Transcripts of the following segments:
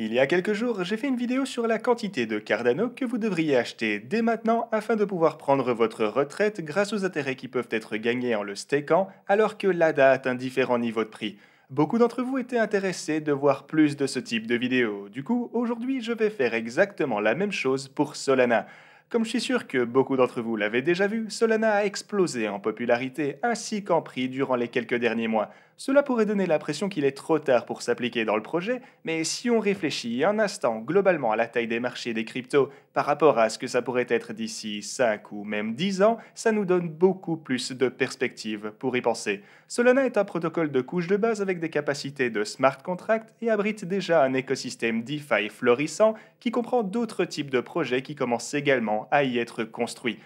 Il y a quelques jours, j'ai fait une vidéo sur la quantité de Cardano que vous devriez acheter dès maintenant afin de pouvoir prendre votre retraite grâce aux intérêts qui peuvent être gagnés en le staking alors que l'ADA atteint différents niveaux de prix. Beaucoup d'entre vous étaient intéressés de voir plus de ce type de vidéo. Du coup, aujourd'hui, je vais faire exactement la même chose pour Solana. Comme je suis sûr que beaucoup d'entre vous l'avez déjà vu, Solana a explosé en popularité ainsi qu'en prix durant les quelques derniers mois. Cela pourrait donner l'impression qu'il est trop tard pour s'appliquer dans le projet, mais si on réfléchit un instant globalement à la taille des marchés des cryptos par rapport à ce que ça pourrait être d'ici 5 ou même 10 ans, ça nous donne beaucoup plus de perspectives pour y penser. Solana est un protocole de couche de base avec des capacités de smart contract et abrite déjà un écosystème DeFi florissant qui comprend d'autres types de projets qui commencent également à y être construits.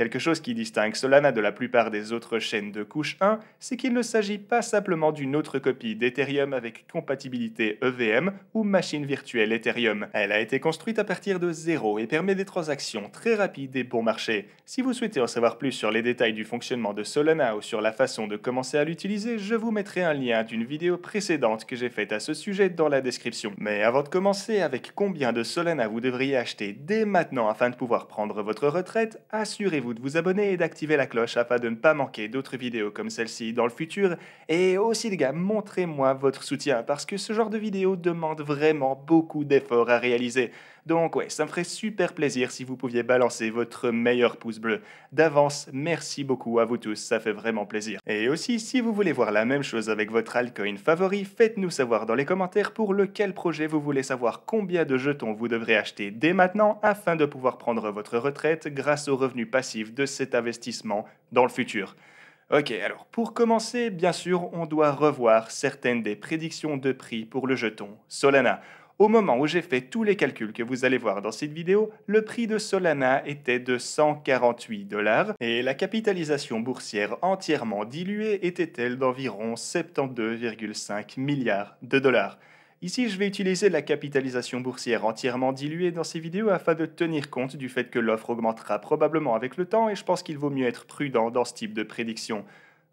Quelque chose qui distingue Solana de la plupart des autres chaînes de couche 1, c'est qu'il ne s'agit pas simplement d'une autre copie d'Ethereum avec compatibilité EVM ou machine virtuelle Ethereum. Elle a été construite à partir de zéro et permet des transactions très rapides et bon marché. Si vous souhaitez en savoir plus sur les détails du fonctionnement de Solana ou sur la façon de commencer à l'utiliser, je vous mettrai un lien d'une vidéo précédente que j'ai faite à ce sujet dans la description. Mais avant de commencer, avec combien de Solana vous devriez acheter dès maintenant afin de pouvoir prendre votre retraite, assurez-vous de vous abonner et d'activer la cloche afin de ne pas manquer d'autres vidéos comme celle-ci dans le futur. Et aussi les gars, montrez-moi votre soutien parce que ce genre de vidéo demande vraiment beaucoup d'efforts à réaliser. Donc ouais, ça me ferait super plaisir si vous pouviez balancer votre meilleur pouce bleu. D'avance, merci beaucoup à vous tous, ça fait vraiment plaisir. Et aussi, si vous voulez voir la même chose avec votre altcoin favori, faites-nous savoir dans les commentaires pour lequel projet vous voulez savoir combien de jetons vous devrez acheter dès maintenant afin de pouvoir prendre votre retraite grâce aux revenus passifs de cet investissement dans le futur. Ok, alors pour commencer, bien sûr, on doit revoir certaines des prédictions de prix pour le jeton Solana. Au moment où j'ai fait tous les calculs que vous allez voir dans cette vidéo, le prix de Solana était de 148 dollars et la capitalisation boursière entièrement diluée était-elle d'environ 72,5 milliards de dollars. Ici, je vais utiliser la capitalisation boursière entièrement diluée dans ces vidéos afin de tenir compte du fait que l'offre augmentera probablement avec le temps et je pense qu'il vaut mieux être prudent dans ce type de prédiction.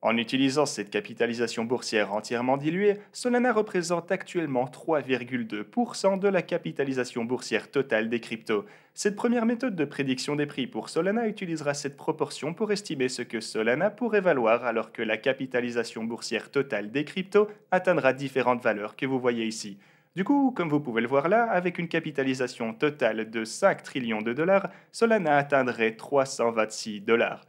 En utilisant cette capitalisation boursière entièrement diluée, Solana représente actuellement 3,2% de la capitalisation boursière totale des cryptos. Cette première méthode de prédiction des prix pour Solana utilisera cette proportion pour estimer ce que Solana pourrait valoir alors que la capitalisation boursière totale des cryptos atteindra différentes valeurs que vous voyez ici. Du coup, comme vous pouvez le voir là, avec une capitalisation totale de 5 trillions de dollars, Solana atteindrait 326 dollars.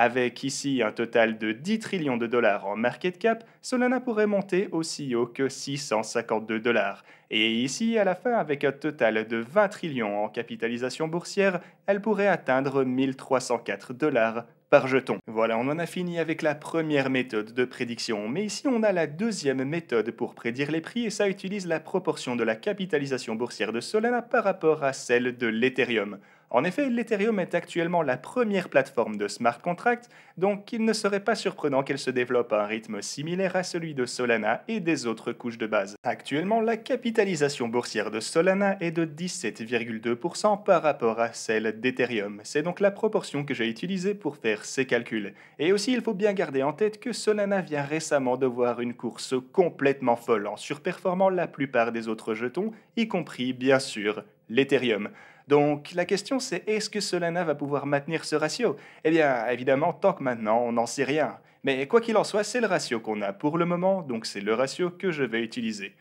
Avec ici un total de 10 trillions de dollars en market cap, Solana pourrait monter aussi haut que 652 dollars. Et ici, à la fin, avec un total de 20 trillions en capitalisation boursière, elle pourrait atteindre 1304 dollars par jeton. Voilà, on en a fini avec la première méthode de prédiction, mais ici on a la deuxième méthode pour prédire les prix et ça utilise la proportion de la capitalisation boursière de Solana par rapport à celle de l'Ethereum. En effet, l'Ethereum est actuellement la première plateforme de smart contract, donc il ne serait pas surprenant qu'elle se développe à un rythme similaire à celui de Solana et des autres couches de base. Actuellement, la capitalisation boursière de Solana est de 17,2% par rapport à celle d'Ethereum. C'est donc la proportion que j'ai utilisée pour faire ces calculs. Et aussi, il faut bien garder en tête que Solana vient récemment de voir une course complètement folle en surperformant la plupart des autres jetons, y compris bien sûr l'Ethereum. Donc la question c'est est-ce que Solana va pouvoir maintenir ce ratio Eh bien évidemment, tant que maintenant, on n'en sait rien. Mais quoi qu'il en soit, c'est le ratio qu'on a pour le moment, donc c'est le ratio que je vais utiliser.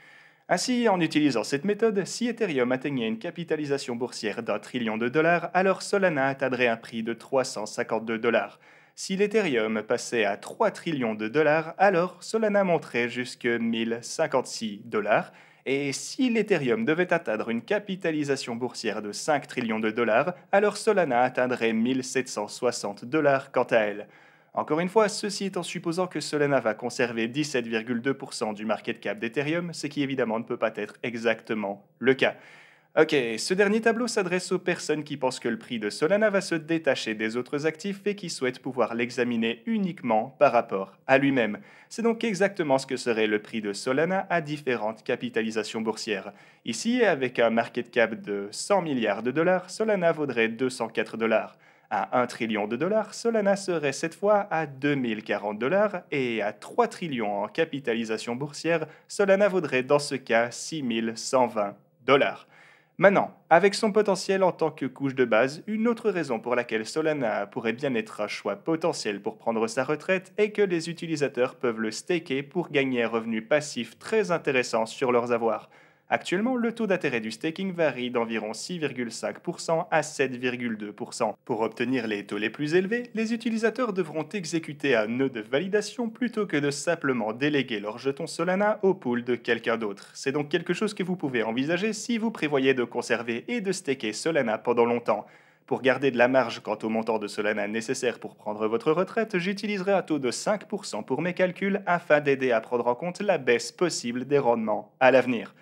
Ainsi, en utilisant cette méthode, si Ethereum atteignait une capitalisation boursière d'un trillion de dollars, alors Solana atteindrait un prix de 352 dollars. Si l'Ethereum passait à 3 trillions de dollars, alors Solana monterait jusque 1056 dollars, et si l'Ethereum devait atteindre une capitalisation boursière de 5 trillions de dollars, alors Solana atteindrait 1760 dollars quant à elle. Encore une fois, ceci est en supposant que Solana va conserver 17,2% du market cap d'Ethereum, ce qui évidemment ne peut pas être exactement le cas. Ok, ce dernier tableau s'adresse aux personnes qui pensent que le prix de Solana va se détacher des autres actifs et qui souhaitent pouvoir l'examiner uniquement par rapport à lui-même. C'est donc exactement ce que serait le prix de Solana à différentes capitalisations boursières. Ici, avec un market cap de 100 milliards de dollars, Solana vaudrait 204 dollars. À 1 trillion de dollars, Solana serait cette fois à 2040 dollars et à 3 trillions en capitalisation boursière, Solana vaudrait dans ce cas 6120 dollars. Maintenant, avec son potentiel en tant que couche de base, une autre raison pour laquelle Solana pourrait bien être un choix potentiel pour prendre sa retraite est que les utilisateurs peuvent le staker pour gagner un revenu passif très intéressant sur leurs avoirs. Actuellement, le taux d'intérêt du staking varie d'environ 6,5% à 7,2%. Pour obtenir les taux les plus élevés, les utilisateurs devront exécuter un nœud de validation plutôt que de simplement déléguer leur jeton Solana au pool de quelqu'un d'autre. C'est donc quelque chose que vous pouvez envisager si vous prévoyez de conserver et de staker Solana pendant longtemps. Pour garder de la marge quant au montant de Solana nécessaire pour prendre votre retraite, j'utiliserai un taux de 5% pour mes calculs afin d'aider à prendre en compte la baisse possible des rendements à l'avenir.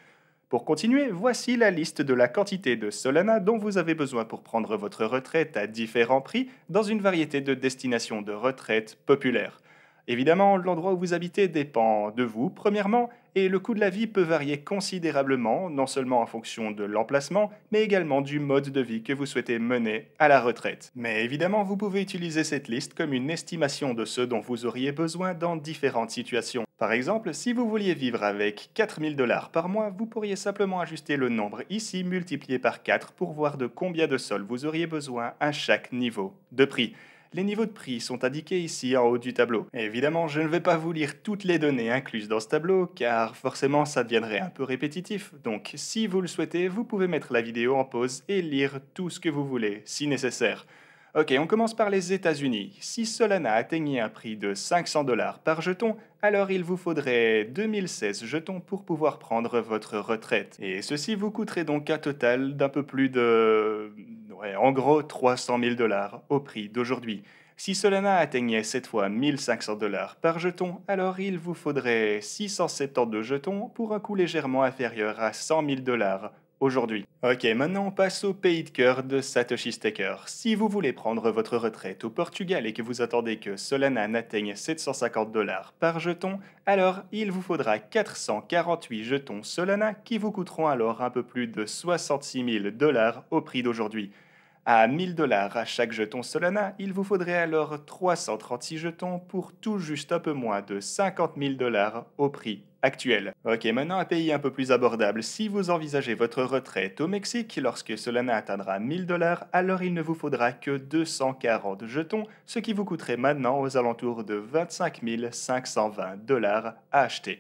Pour continuer, voici la liste de la quantité de Solana dont vous avez besoin pour prendre votre retraite à différents prix dans une variété de destinations de retraite populaires. Évidemment, l'endroit où vous habitez dépend de vous, premièrement, et le coût de la vie peut varier considérablement, non seulement en fonction de l'emplacement, mais également du mode de vie que vous souhaitez mener à la retraite. Mais évidemment, vous pouvez utiliser cette liste comme une estimation de ce dont vous auriez besoin dans différentes situations. Par exemple, si vous vouliez vivre avec 4000 dollars par mois, vous pourriez simplement ajuster le nombre ici multiplié par 4 pour voir de combien de sols vous auriez besoin à chaque niveau de prix. Les niveaux de prix sont indiqués ici en haut du tableau. Évidemment, je ne vais pas vous lire toutes les données incluses dans ce tableau, car forcément ça deviendrait un peu répétitif. Donc, si vous le souhaitez, vous pouvez mettre la vidéo en pause et lire tout ce que vous voulez, si nécessaire. Ok, on commence par les États-Unis. Si Solana atteignait un prix de 500 dollars par jeton, alors il vous faudrait 2016 jetons pour pouvoir prendre votre retraite. Et ceci vous coûterait donc un total d'un peu plus de... Ouais, en gros 300 000 dollars au prix d'aujourd'hui. Si Solana atteignait cette fois 1500 dollars par jeton, alors il vous faudrait de jetons pour un coût légèrement inférieur à 100 000 dollars aujourd'hui. Ok, maintenant on passe au pays de cœur de Satoshi Staker. Si vous voulez prendre votre retraite au Portugal et que vous attendez que Solana n'atteigne 750 dollars par jeton, alors il vous faudra 448 jetons Solana qui vous coûteront alors un peu plus de 66 000 dollars au prix d'aujourd'hui. À 1000 dollars à chaque jeton Solana, il vous faudrait alors 336 jetons pour tout juste un peu moins de 50 000 dollars au prix Ok, maintenant un pays un peu plus abordable. Si vous envisagez votre retraite au Mexique, lorsque Solana atteindra 1000 dollars, alors il ne vous faudra que 240 jetons, ce qui vous coûterait maintenant aux alentours de 25 520 dollars à acheter.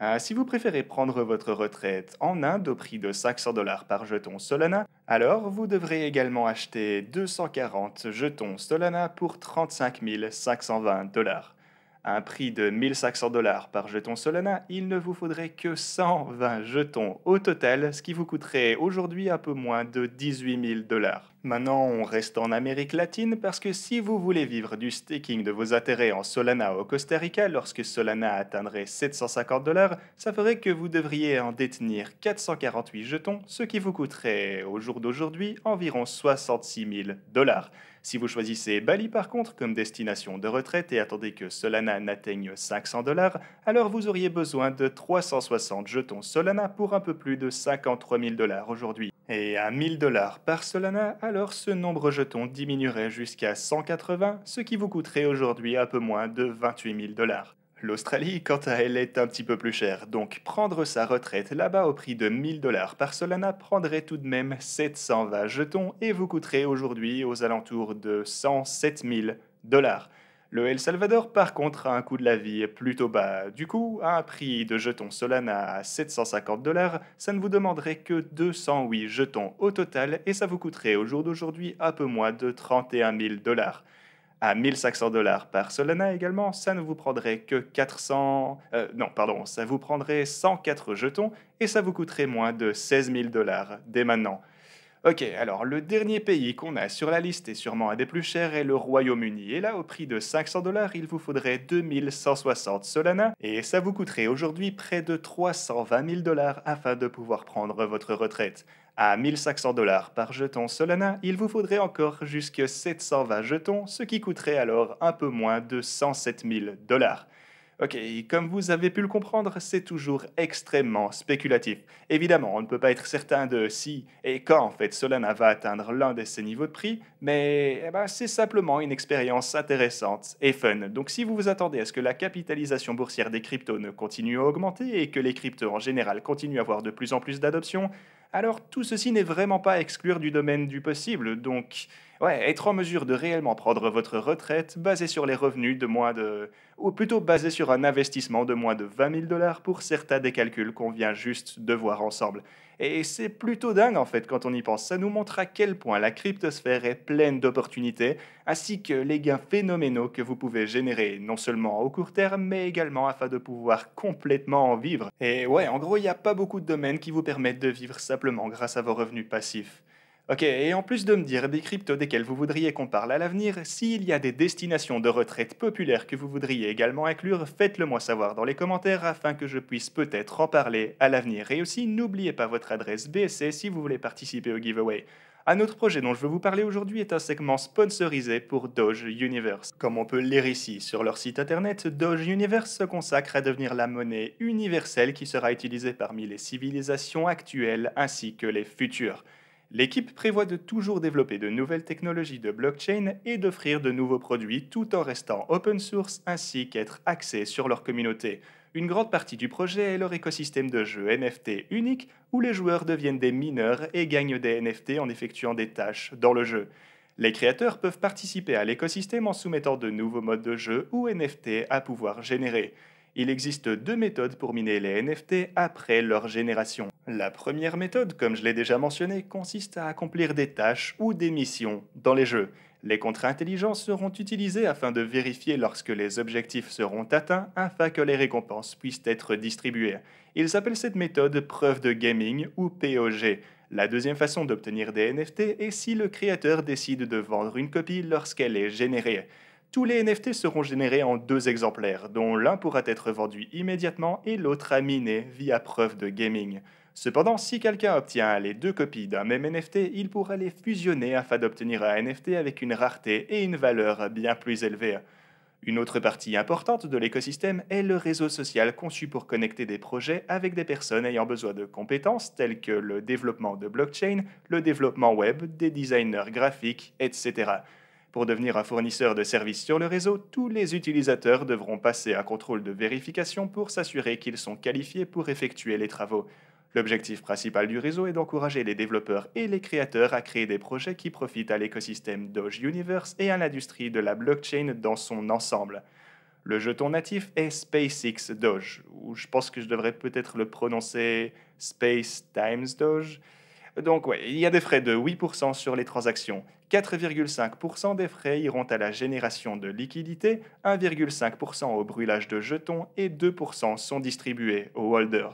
Euh, si vous préférez prendre votre retraite en Inde au prix de 500 dollars par jeton Solana, alors vous devrez également acheter 240 jetons Solana pour 35 520 dollars un prix de 1500 dollars par jeton Solana, il ne vous faudrait que 120 jetons au total, ce qui vous coûterait aujourd'hui un peu moins de 18 000 dollars. Maintenant, on reste en Amérique latine parce que si vous voulez vivre du staking de vos intérêts en Solana au Costa Rica lorsque Solana atteindrait 750 dollars, ça ferait que vous devriez en détenir 448 jetons, ce qui vous coûterait au jour d'aujourd'hui environ 66 000 dollars. Si vous choisissez Bali par contre comme destination de retraite et attendez que Solana n'atteigne 500 dollars, alors vous auriez besoin de 360 jetons Solana pour un peu plus de 53 000 dollars aujourd'hui. Et à 1000 dollars par Solana, alors ce nombre jetons diminuerait jusqu'à 180, ce qui vous coûterait aujourd'hui un peu moins de 28 000 dollars. L'Australie, quant à elle, est un petit peu plus chère, donc prendre sa retraite là-bas au prix de 1000 dollars par Solana prendrait tout de même 720 jetons et vous coûterait aujourd'hui aux alentours de 107 000 dollars. Le El Salvador, par contre, a un coût de la vie plutôt bas. Du coup, à un prix de jetons Solana à 750 dollars, ça ne vous demanderait que 208 jetons au total et ça vous coûterait au jour d'aujourd'hui un peu moins de 31 000 dollars à 1500 dollars par Solana également, ça ne vous prendrait que 400... Euh, non, pardon, ça vous prendrait 104 jetons et ça vous coûterait moins de 16 000 dollars dès maintenant. Ok, alors le dernier pays qu'on a sur la liste et sûrement un des plus chers est le Royaume-Uni. Et là, au prix de 500 dollars, il vous faudrait 2160 Solana et ça vous coûterait aujourd'hui près de 320 000 dollars afin de pouvoir prendre votre retraite. À 1500 dollars par jeton Solana, il vous faudrait encore jusqu'à 720 jetons, ce qui coûterait alors un peu moins de 107 000 dollars. Ok, comme vous avez pu le comprendre, c'est toujours extrêmement spéculatif. Évidemment, on ne peut pas être certain de si et quand en fait Solana va atteindre l'un de ces niveaux de prix, mais eh ben, c'est simplement une expérience intéressante et fun. Donc si vous vous attendez à ce que la capitalisation boursière des cryptos ne continue à augmenter et que les cryptos en général continuent à avoir de plus en plus d'adoption, alors tout ceci n'est vraiment pas exclure du domaine du possible, donc Ouais, être en mesure de réellement prendre votre retraite basée sur les revenus de moins de... ou plutôt basée sur un investissement de moins de 20 000 dollars pour certains des calculs qu'on vient juste de voir ensemble. Et c'est plutôt dingue en fait quand on y pense, ça nous montre à quel point la cryptosphère est pleine d'opportunités, ainsi que les gains phénoménaux que vous pouvez générer, non seulement au court terme, mais également afin de pouvoir complètement en vivre. Et ouais, en gros, il n'y a pas beaucoup de domaines qui vous permettent de vivre simplement grâce à vos revenus passifs. Ok, et en plus de me dire des cryptos desquels vous voudriez qu'on parle à l'avenir, s'il y a des destinations de retraite populaires que vous voudriez également inclure, faites-le moi savoir dans les commentaires afin que je puisse peut-être en parler à l'avenir. Et aussi, n'oubliez pas votre adresse BSC si vous voulez participer au giveaway. Un autre projet dont je veux vous parler aujourd'hui est un segment sponsorisé pour Doge Universe. Comme on peut lire ici sur leur site internet, Doge Universe se consacre à devenir la monnaie universelle qui sera utilisée parmi les civilisations actuelles ainsi que les futures. L'équipe prévoit de toujours développer de nouvelles technologies de blockchain et d'offrir de nouveaux produits tout en restant open source ainsi qu'être axé sur leur communauté. Une grande partie du projet est leur écosystème de jeu NFT unique où les joueurs deviennent des mineurs et gagnent des NFT en effectuant des tâches dans le jeu. Les créateurs peuvent participer à l'écosystème en soumettant de nouveaux modes de jeu ou NFT à pouvoir générer. Il existe deux méthodes pour miner les NFT après leur génération. La première méthode, comme je l'ai déjà mentionné, consiste à accomplir des tâches ou des missions dans les jeux. Les contrats intelligents seront utilisés afin de vérifier lorsque les objectifs seront atteints afin que les récompenses puissent être distribuées. Il s'appelle cette méthode preuve de gaming ou POG. La deuxième façon d'obtenir des NFT est si le créateur décide de vendre une copie lorsqu'elle est générée. Tous les NFT seront générés en deux exemplaires, dont l'un pourra être vendu immédiatement et l'autre à miner via preuve de gaming. Cependant, si quelqu'un obtient les deux copies d'un même NFT, il pourra les fusionner afin d'obtenir un NFT avec une rareté et une valeur bien plus élevées. Une autre partie importante de l'écosystème est le réseau social conçu pour connecter des projets avec des personnes ayant besoin de compétences telles que le développement de blockchain, le développement web, des designers graphiques, etc. Pour devenir un fournisseur de services sur le réseau, tous les utilisateurs devront passer un contrôle de vérification pour s'assurer qu'ils sont qualifiés pour effectuer les travaux. L'objectif principal du réseau est d'encourager les développeurs et les créateurs à créer des projets qui profitent à l'écosystème Doge Universe et à l'industrie de la blockchain dans son ensemble. Le jeton natif est SpaceX Doge, ou je pense que je devrais peut-être le prononcer Space Times Doge. Donc ouais, il y a des frais de 8% sur les transactions, 4,5% des frais iront à la génération de liquidités, 1,5% au brûlage de jetons et 2% sont distribués aux holders.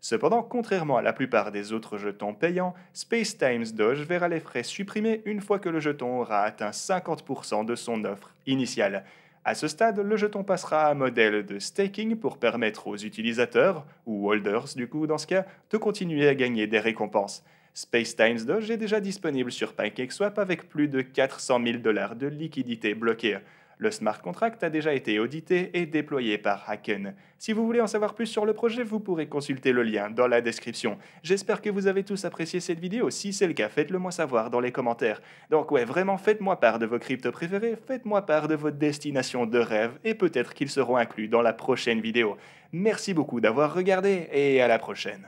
Cependant, contrairement à la plupart des autres jetons payants, Space Times Doge verra les frais supprimés une fois que le jeton aura atteint 50% de son offre initiale. À ce stade, le jeton passera à un modèle de staking pour permettre aux utilisateurs, ou holders du coup dans ce cas, de continuer à gagner des récompenses. Space Times Doge est déjà disponible sur PancakeSwap avec plus de 400 000 dollars de liquidités bloquées. Le smart contract a déjà été audité et déployé par Haken. Si vous voulez en savoir plus sur le projet, vous pourrez consulter le lien dans la description. J'espère que vous avez tous apprécié cette vidéo. Si c'est le cas, faites-le moi savoir dans les commentaires. Donc ouais, vraiment faites-moi part de vos cryptos préférées, faites-moi part de vos destinations de rêve et peut-être qu'ils seront inclus dans la prochaine vidéo. Merci beaucoup d'avoir regardé et à la prochaine.